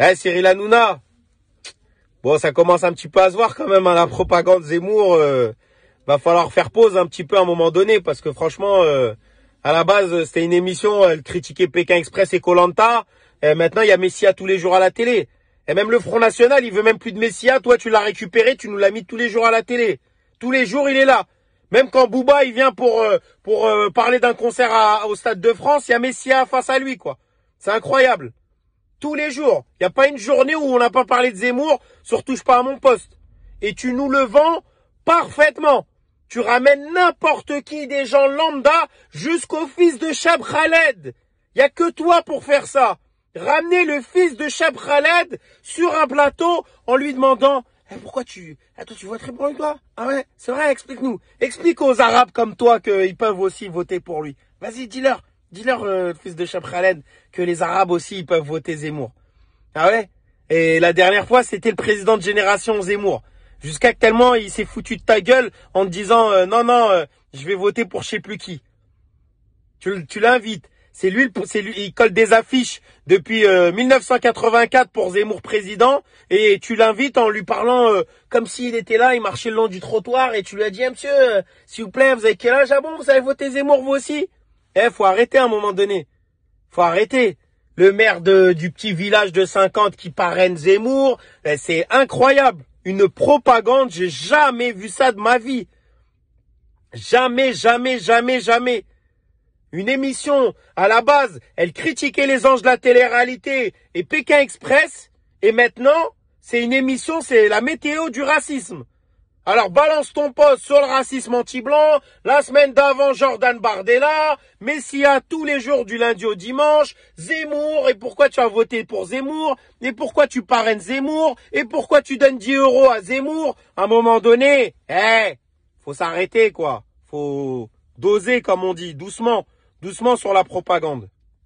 Eh, Cyril Hanouna. Bon, ça commence un petit peu à se voir quand même, à hein, la propagande Zemmour. Euh, va falloir faire pause un petit peu à un moment donné, parce que franchement, euh, à la base, c'était une émission, elle critiquait Pékin Express et Colanta. Maintenant, il y a Messia tous les jours à la télé. Et même le Front National, il veut même plus de Messia. Ah, toi, tu l'as récupéré, tu nous l'as mis tous les jours à la télé. Tous les jours, il est là. Même quand Bouba il vient pour euh, pour parler d'un concert au Stade de France, il y a Messia face à lui, quoi. C'est incroyable. Tous les jours. Il n'y a pas une journée où on n'a pas parlé de Zemmour sur Touche pas à mon poste. Et tu nous le vends parfaitement. Tu ramènes n'importe qui des gens lambda jusqu'au fils de Shab Khaled. Il n'y a que toi pour faire ça. Ramener le fils de Shab Khaled sur un plateau en lui demandant eh, pourquoi tu... Attends, eh, tu vois très bon, toi Ah ouais, c'est vrai, explique-nous. Explique aux Arabes comme toi qu'ils peuvent aussi voter pour lui. Vas-y, dis-leur. Dis-leur, euh, fils de Khaled, que les Arabes aussi ils peuvent voter Zemmour. Ah ouais Et la dernière fois, c'était le président de génération Zemmour. Jusqu'à tellement il s'est foutu de ta gueule en te disant euh, non, non, euh, je vais voter pour je sais plus qui. Tu, l'invites. C'est lui, lui, il colle des affiches depuis 1984 pour Zemmour président et tu l'invites en lui parlant comme s'il était là, il marchait le long du trottoir et tu lui as dit eh, monsieur, s'il vous plaît, vous avez quel âge Ah bon, vous allez voter Zemmour vous aussi eh, faut arrêter à un moment donné. Faut arrêter. Le maire de, du petit village de 50 qui parraine Zemmour, eh, c'est incroyable. Une propagande, j'ai jamais vu ça de ma vie. Jamais, jamais, jamais, jamais. Une émission, à la base, elle critiquait les anges de la télé-réalité et Pékin Express, et maintenant, c'est une émission, c'est la météo du racisme. Alors balance ton poste sur le racisme anti-blanc. La semaine d'avant, Jordan Bardella, Messia tous les jours du lundi au dimanche, Zemmour, et pourquoi tu as voté pour Zemmour, et pourquoi tu parraines Zemmour, et pourquoi tu donnes 10 euros à Zemmour. À un moment donné, eh, faut s'arrêter quoi. Faut doser comme on dit, doucement, doucement sur la propagande.